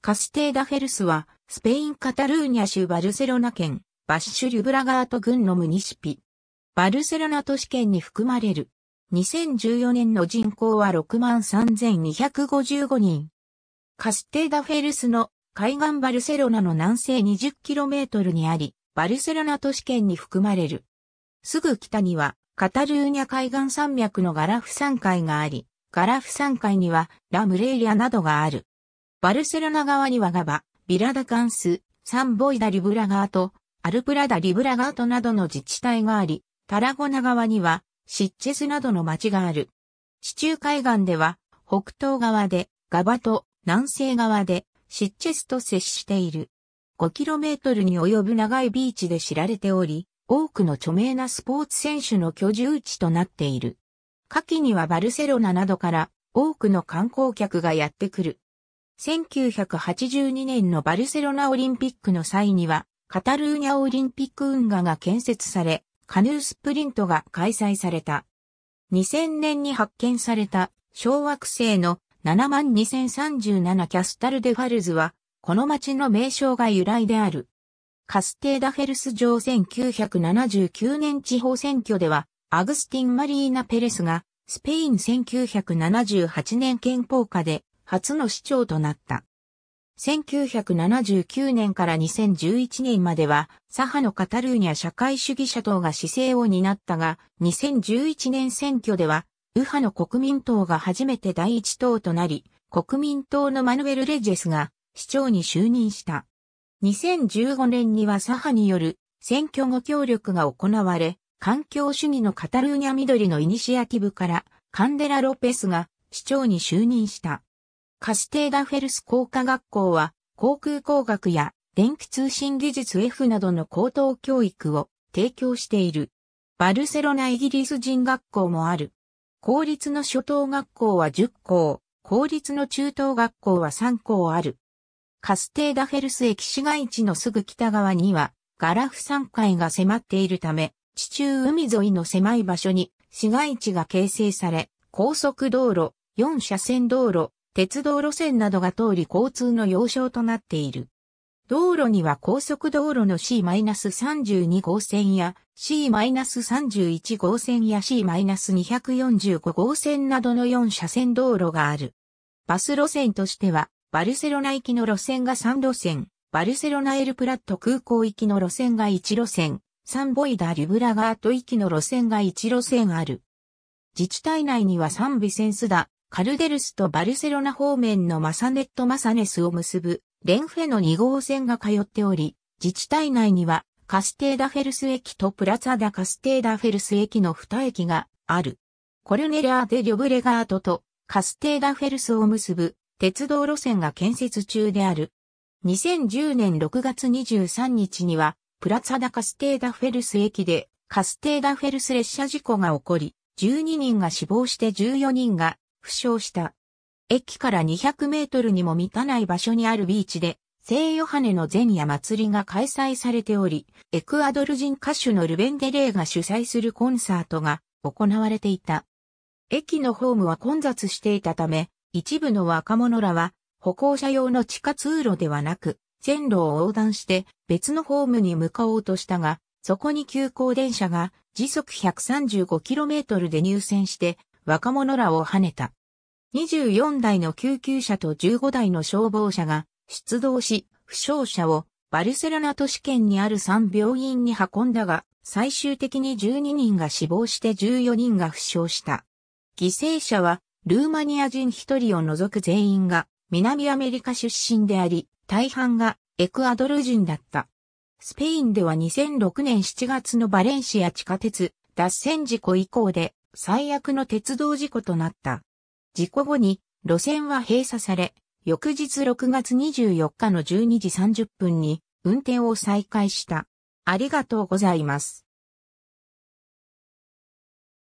カステーダフェルスは、スペイン・カタルーニャ州バルセロナ県、バッシュ・リュブラガート郡のムニシピ。バルセロナ都市圏に含まれる。2014年の人口は63,255人。カステーダフェルスの海岸バルセロナの南西 20km にあり、バルセロナ都市圏に含まれる。すぐ北には、カタルーニャ海岸山脈のガラフ山海があり、ガラフ山海にはラムレイリアなどがある。バルセロナ側にはガバ、ビラダカンス、サンボイダ・リブラガート、アルプラダ・リブラガートなどの自治体があり、タラゴナ側にはシッチェスなどの町がある。地中海岸では北東側でガバと南西側でシッチェスと接している。5km に及ぶ長いビーチで知られており、多くの著名なスポーツ選手の居住地となっている。夏季にはバルセロナなどから多くの観光客がやってくる。1982年のバルセロナオリンピックの際には、カタルーニャオリンピック運河が建設され、カヌースプリントが開催された。2000年に発見された小惑星の72037キャスタルデファルズは、この町の名称が由来である。カステーダフェルス城1979年地方選挙では、アグスティン・マリーナ・ペレスが、スペイン1978年憲法下で初の市長となった。1979年から2011年までは、左派のカタルーニャ社会主義者党が市政を担ったが、2011年選挙では、右派の国民党が初めて第一党となり、国民党のマヌエル・レジェスが市長に就任した。2015年には左派による選挙後協力が行われ、環境主義のカタルーニャ緑のイニシアティブからカンデラ・ロペスが市長に就任した。カステーダフェルス工科学校は、航空工学や電気通信技術 F などの高等教育を提供している。バルセロナイギリス人学校もある。公立の初等学校は10校、公立の中等学校は3校ある。カステーダフェルス駅市街地のすぐ北側には、ガラフ山階が迫っているため、地中海沿いの狭い場所に市街地が形成され、高速道路、4車線道路、鉄道路線などが通り交通の要衝となっている。道路には高速道路の C-32 号線や C-31 号線や C-245 号線などの4車線道路がある。バス路線としては、バルセロナ行きの路線が3路線、バルセロナエルプラット空港行きの路線が1路線、サンボイダ・リュブラガート行きの路線が1路線ある。自治体内にはサンビセンスダ、カルデルスとバルセロナ方面のマサネットマサネスを結ぶレンフェの2号線が通っており、自治体内にはカステーダフェルス駅とプラツァダカステーダフェルス駅の2駅がある。コルネラーデ・リョブレガートとカステーダフェルスを結ぶ鉄道路線が建設中である。2010年6月23日には、プラツァダカステーダフェルス駅でカステーダフェルス列車事故が起こり、12人が死亡して14人が負傷した。駅から200メートルにも満たない場所にあるビーチで、聖ヨハネの前夜祭りが開催されており、エクアドル人歌手のルベンデレーが主催するコンサートが行われていた。駅のホームは混雑していたため、一部の若者らは歩行者用の地下通路ではなく、線路を横断して別のホームに向かおうとしたが、そこに急行電車が時速 135km で入線して若者らを跳ねた。24台の救急車と15台の消防車が出動し、負傷者をバルセロナ都市圏にある3病院に運んだが、最終的に12人が死亡して14人が負傷した。犠牲者はルーマニア人1人を除く全員が南アメリカ出身であり、大半がエクアドル人だった。スペインでは2006年7月のバレンシア地下鉄脱線事故以降で最悪の鉄道事故となった。事故後に路線は閉鎖され、翌日6月24日の12時30分に運転を再開した。ありがとうございます。